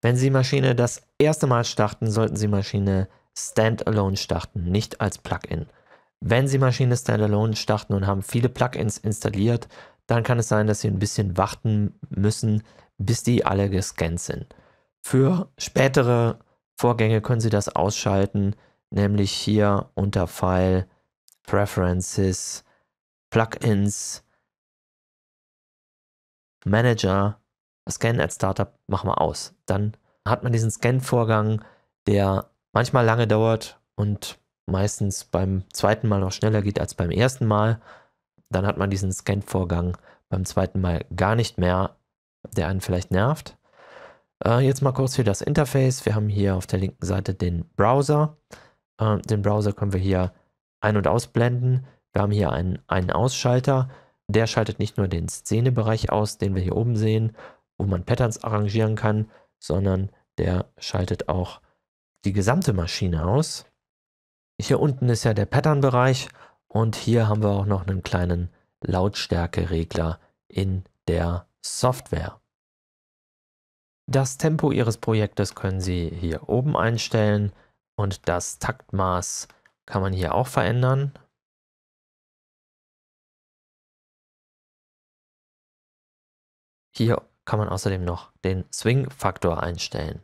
Wenn Sie Maschine das erste Mal starten, sollten Sie Maschine standalone starten, nicht als Plugin. Wenn Sie Maschine standalone starten und haben viele Plugins installiert, dann kann es sein, dass Sie ein bisschen warten müssen, bis die alle gescannt sind. Für spätere Vorgänge können Sie das ausschalten, nämlich hier unter File Preferences Plugins, Manager, Scan als Startup machen wir aus. Dann hat man diesen Scan-Vorgang, der manchmal lange dauert und meistens beim zweiten Mal noch schneller geht als beim ersten Mal. Dann hat man diesen Scan-Vorgang beim zweiten Mal gar nicht mehr, der einen vielleicht nervt. Äh, jetzt mal kurz für das Interface. Wir haben hier auf der linken Seite den Browser. Ähm, den Browser können wir hier ein- und ausblenden. Wir haben hier einen, einen Ausschalter. Der schaltet nicht nur den Szenebereich aus, den wir hier oben sehen, wo man Patterns arrangieren kann, sondern der schaltet auch die gesamte Maschine aus. Hier unten ist ja der Pattern-Bereich und hier haben wir auch noch einen kleinen Lautstärkeregler in der Software. Das Tempo Ihres Projektes können Sie hier oben einstellen und das Taktmaß kann man hier auch verändern. Hier kann man außerdem noch den Swing-Faktor einstellen.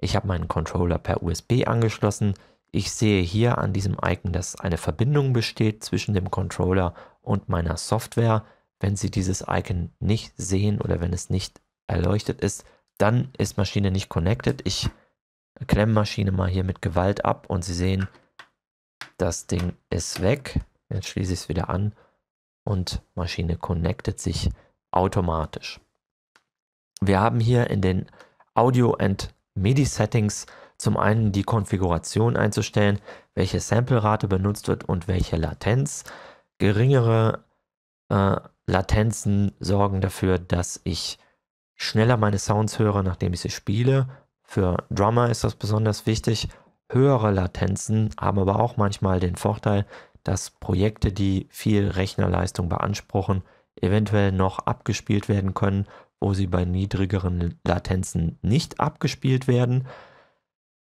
Ich habe meinen Controller per USB angeschlossen. Ich sehe hier an diesem Icon, dass eine Verbindung besteht zwischen dem Controller und meiner Software. Wenn Sie dieses Icon nicht sehen oder wenn es nicht erleuchtet ist, dann ist Maschine nicht connected. Ich klemme Maschine mal hier mit Gewalt ab und Sie sehen, das Ding ist weg. Jetzt schließe ich es wieder an und Maschine connectet sich automatisch. Wir haben hier in den Audio and MIDI Settings zum einen die Konfiguration einzustellen, welche Samplerate benutzt wird und welche Latenz. Geringere äh, Latenzen sorgen dafür, dass ich schneller meine Sounds höre, nachdem ich sie spiele. Für Drummer ist das besonders wichtig. Höhere Latenzen haben aber auch manchmal den Vorteil, dass Projekte, die viel Rechnerleistung beanspruchen, eventuell noch abgespielt werden können, wo sie bei niedrigeren Latenzen nicht abgespielt werden.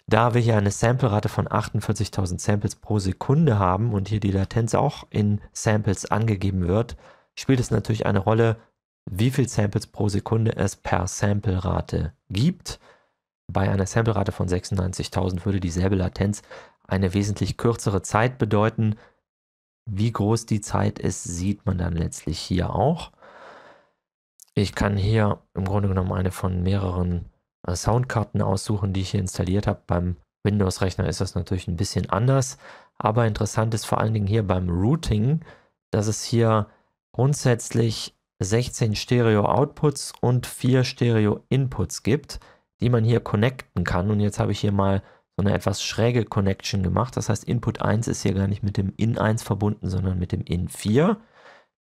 Da wir hier eine Samplerate von 48.000 Samples pro Sekunde haben und hier die Latenz auch in Samples angegeben wird, spielt es natürlich eine Rolle, wie viele Samples pro Sekunde es per Samplerate gibt. Bei einer Samplerate von 96.000 würde dieselbe Latenz eine wesentlich kürzere Zeit bedeuten, wie groß die Zeit ist, sieht man dann letztlich hier auch. Ich kann hier im Grunde genommen eine von mehreren äh, Soundkarten aussuchen, die ich hier installiert habe. Beim Windows-Rechner ist das natürlich ein bisschen anders. Aber interessant ist vor allen Dingen hier beim Routing, dass es hier grundsätzlich 16 Stereo-Outputs und 4 Stereo-Inputs gibt, die man hier connecten kann. Und jetzt habe ich hier mal so eine etwas schräge Connection gemacht. Das heißt, Input 1 ist hier gar nicht mit dem In 1 verbunden, sondern mit dem In 4.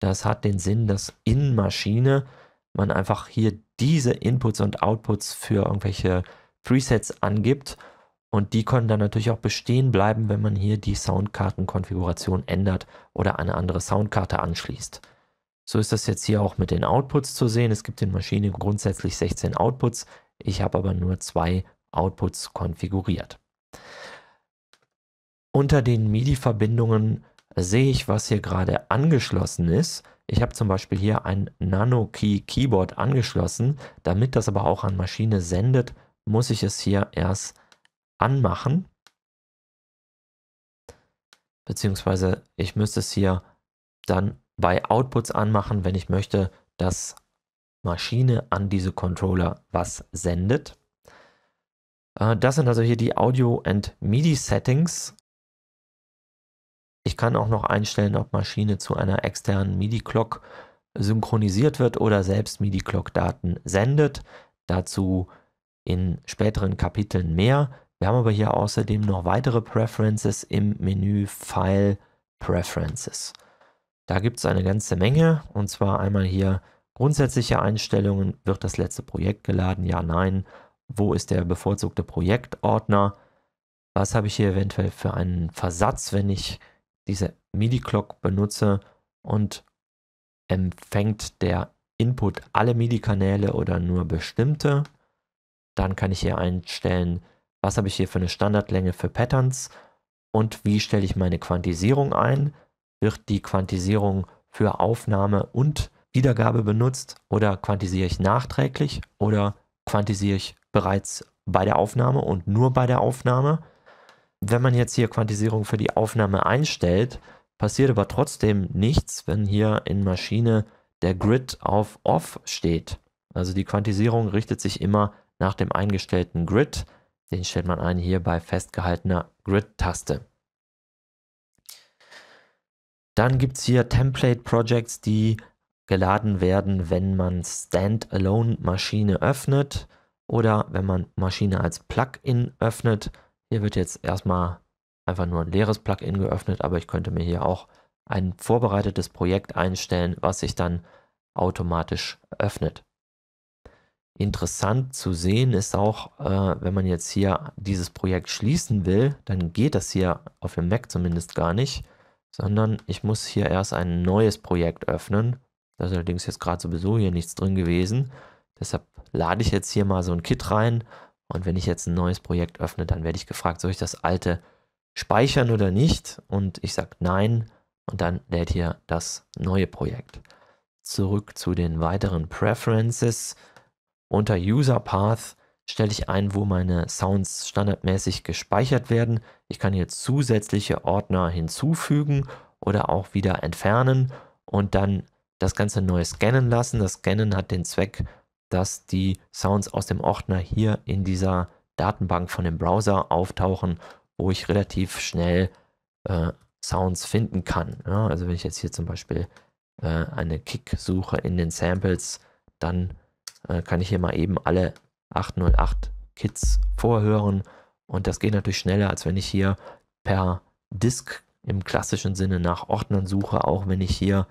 Das hat den Sinn, dass in Maschine man einfach hier diese Inputs und Outputs für irgendwelche Presets angibt. Und die können dann natürlich auch bestehen bleiben, wenn man hier die Soundkartenkonfiguration ändert oder eine andere Soundkarte anschließt. So ist das jetzt hier auch mit den Outputs zu sehen. Es gibt in Maschine grundsätzlich 16 Outputs. Ich habe aber nur zwei Outputs konfiguriert. Unter den MIDI-Verbindungen sehe ich, was hier gerade angeschlossen ist. Ich habe zum Beispiel hier ein Nano-Key Keyboard angeschlossen. Damit das aber auch an Maschine sendet, muss ich es hier erst anmachen. Beziehungsweise ich müsste es hier dann bei Outputs anmachen, wenn ich möchte, dass Maschine an diese Controller was sendet. Äh, das sind also hier die Audio- und MIDI-Settings. Ich kann auch noch einstellen, ob Maschine zu einer externen MIDI-Clock synchronisiert wird oder selbst MIDI-Clock-Daten sendet. Dazu in späteren Kapiteln mehr. Wir haben aber hier außerdem noch weitere Preferences im Menü File Preferences. Da gibt es eine ganze Menge und zwar einmal hier grundsätzliche Einstellungen. Wird das letzte Projekt geladen? Ja, nein. Wo ist der bevorzugte Projektordner? Was habe ich hier eventuell für einen Versatz, wenn ich diese MIDI-Clock benutze und empfängt der Input alle MIDI-Kanäle oder nur bestimmte? Dann kann ich hier einstellen, was habe ich hier für eine Standardlänge für Patterns und wie stelle ich meine Quantisierung ein? Wird die Quantisierung für Aufnahme und Wiedergabe benutzt oder quantisiere ich nachträglich oder quantisiere ich bereits bei der Aufnahme und nur bei der Aufnahme. Wenn man jetzt hier Quantisierung für die Aufnahme einstellt, passiert aber trotzdem nichts, wenn hier in Maschine der Grid auf Off steht. Also die Quantisierung richtet sich immer nach dem eingestellten Grid. Den stellt man ein hier bei festgehaltener Grid-Taste. Dann gibt es hier Template Projects, die geladen werden, wenn man Standalone-Maschine öffnet. Oder wenn man Maschine als Plugin öffnet, hier wird jetzt erstmal einfach nur ein leeres Plugin geöffnet, aber ich könnte mir hier auch ein vorbereitetes Projekt einstellen, was sich dann automatisch öffnet. Interessant zu sehen ist auch, äh, wenn man jetzt hier dieses Projekt schließen will, dann geht das hier auf dem Mac zumindest gar nicht, sondern ich muss hier erst ein neues Projekt öffnen. Da ist allerdings jetzt gerade sowieso hier nichts drin gewesen. Deshalb lade ich jetzt hier mal so ein Kit rein und wenn ich jetzt ein neues Projekt öffne, dann werde ich gefragt, soll ich das alte speichern oder nicht? Und ich sage nein und dann lädt hier das neue Projekt. Zurück zu den weiteren Preferences. Unter User Path stelle ich ein, wo meine Sounds standardmäßig gespeichert werden. Ich kann hier zusätzliche Ordner hinzufügen oder auch wieder entfernen und dann das Ganze neu scannen lassen. Das Scannen hat den Zweck, dass die Sounds aus dem Ordner hier in dieser Datenbank von dem Browser auftauchen, wo ich relativ schnell äh, Sounds finden kann. Ja, also wenn ich jetzt hier zum Beispiel äh, eine Kick suche in den Samples, dann äh, kann ich hier mal eben alle 808 Kits vorhören und das geht natürlich schneller, als wenn ich hier per Disk im klassischen Sinne nach Ordnern suche, auch wenn ich hier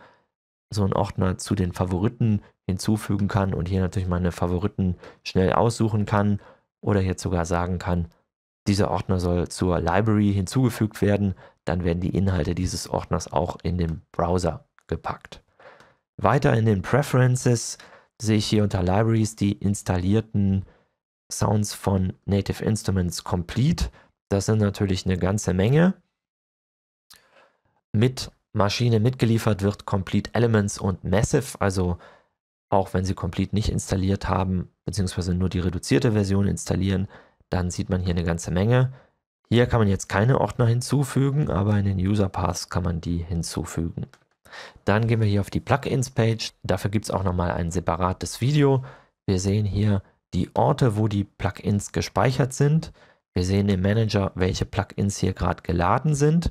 so einen Ordner zu den Favoriten hinzufügen kann und hier natürlich meine Favoriten schnell aussuchen kann oder jetzt sogar sagen kann, dieser Ordner soll zur Library hinzugefügt werden, dann werden die Inhalte dieses Ordners auch in den Browser gepackt. Weiter in den Preferences sehe ich hier unter Libraries die installierten Sounds von Native Instruments Complete. Das sind natürlich eine ganze Menge mit Maschine mitgeliefert wird, Complete Elements und Massive, also auch wenn Sie Complete nicht installiert haben, beziehungsweise nur die reduzierte Version installieren, dann sieht man hier eine ganze Menge. Hier kann man jetzt keine Ordner hinzufügen, aber in den User Paths kann man die hinzufügen. Dann gehen wir hier auf die Plugins-Page. Dafür gibt es auch nochmal ein separates Video. Wir sehen hier die Orte, wo die Plugins gespeichert sind. Wir sehen im Manager, welche Plugins hier gerade geladen sind.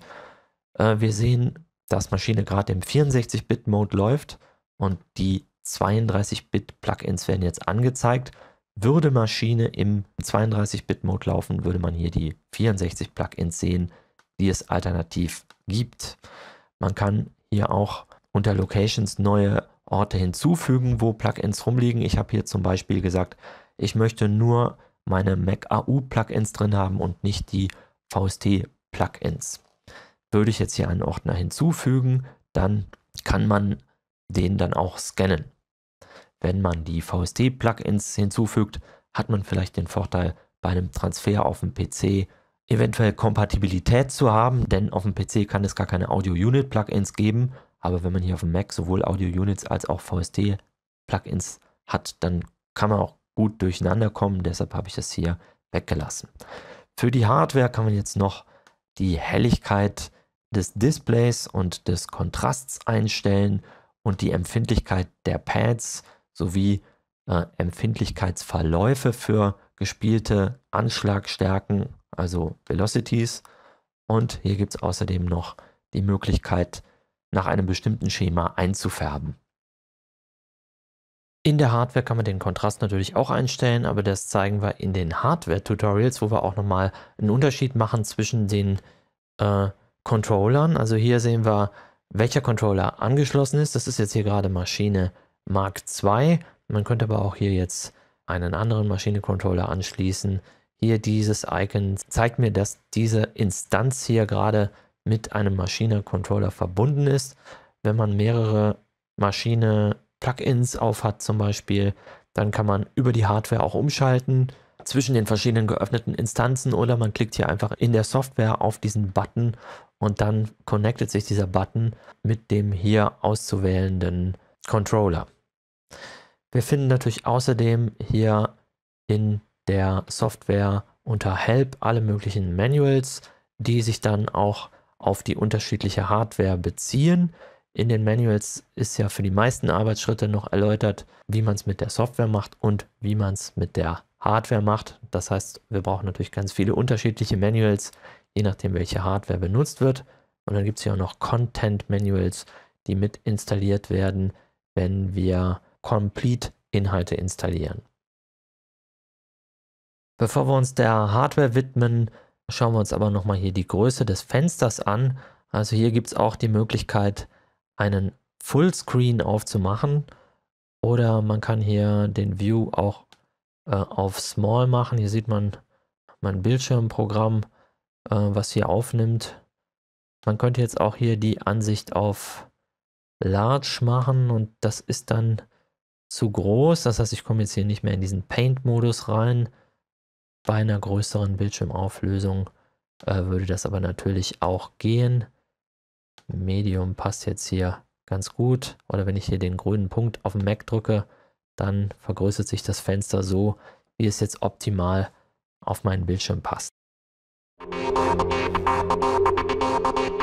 Äh, wir sehen dass Maschine gerade im 64-Bit-Mode läuft und die 32-Bit-Plugins werden jetzt angezeigt. Würde Maschine im 32-Bit-Mode laufen, würde man hier die 64-Plugins sehen, die es alternativ gibt. Man kann hier auch unter Locations neue Orte hinzufügen, wo Plugins rumliegen. Ich habe hier zum Beispiel gesagt, ich möchte nur meine Mac AU Plugins drin haben und nicht die VST Plugins. Würde ich jetzt hier einen Ordner hinzufügen, dann kann man den dann auch scannen. Wenn man die VST-Plugins hinzufügt, hat man vielleicht den Vorteil, bei einem Transfer auf dem PC eventuell Kompatibilität zu haben, denn auf dem PC kann es gar keine Audio-Unit-Plugins geben, aber wenn man hier auf dem Mac sowohl Audio-Units als auch VST-Plugins hat, dann kann man auch gut durcheinander kommen, deshalb habe ich das hier weggelassen. Für die Hardware kann man jetzt noch die Helligkeit des Displays und des Kontrasts einstellen und die Empfindlichkeit der Pads sowie äh, Empfindlichkeitsverläufe für gespielte Anschlagstärken, also Velocities. Und hier gibt es außerdem noch die Möglichkeit, nach einem bestimmten Schema einzufärben. In der Hardware kann man den Kontrast natürlich auch einstellen, aber das zeigen wir in den Hardware-Tutorials, wo wir auch nochmal einen Unterschied machen zwischen den äh, Controllern. Also hier sehen wir, welcher Controller angeschlossen ist. Das ist jetzt hier gerade Maschine Mark II. Man könnte aber auch hier jetzt einen anderen Maschine-Controller anschließen. Hier dieses Icon zeigt mir, dass diese Instanz hier gerade mit einem Maschine-Controller verbunden ist. Wenn man mehrere Maschine-Plugins auf hat zum Beispiel, dann kann man über die Hardware auch umschalten zwischen den verschiedenen geöffneten Instanzen oder man klickt hier einfach in der Software auf diesen Button und dann connectet sich dieser Button mit dem hier auszuwählenden Controller. Wir finden natürlich außerdem hier in der Software unter Help alle möglichen Manuals, die sich dann auch auf die unterschiedliche Hardware beziehen. In den Manuals ist ja für die meisten Arbeitsschritte noch erläutert, wie man es mit der Software macht und wie man es mit der Hardware macht. Das heißt, wir brauchen natürlich ganz viele unterschiedliche Manuals, je nachdem, welche Hardware benutzt wird. Und dann gibt es hier auch noch Content Manuals, die mit installiert werden, wenn wir Complete Inhalte installieren. Bevor wir uns der Hardware widmen, schauen wir uns aber nochmal hier die Größe des Fensters an. Also hier gibt es auch die Möglichkeit, einen Fullscreen aufzumachen oder man kann hier den View auch äh, auf Small machen. Hier sieht man mein Bildschirmprogramm äh, was hier aufnimmt. Man könnte jetzt auch hier die Ansicht auf Large machen und das ist dann zu groß. Das heißt, ich komme jetzt hier nicht mehr in diesen Paint-Modus rein. Bei einer größeren Bildschirmauflösung äh, würde das aber natürlich auch gehen. Medium passt jetzt hier ganz gut. Oder wenn ich hier den grünen Punkt auf dem Mac drücke, dann vergrößert sich das Fenster so, wie es jetzt optimal auf meinen Bildschirm passt. Música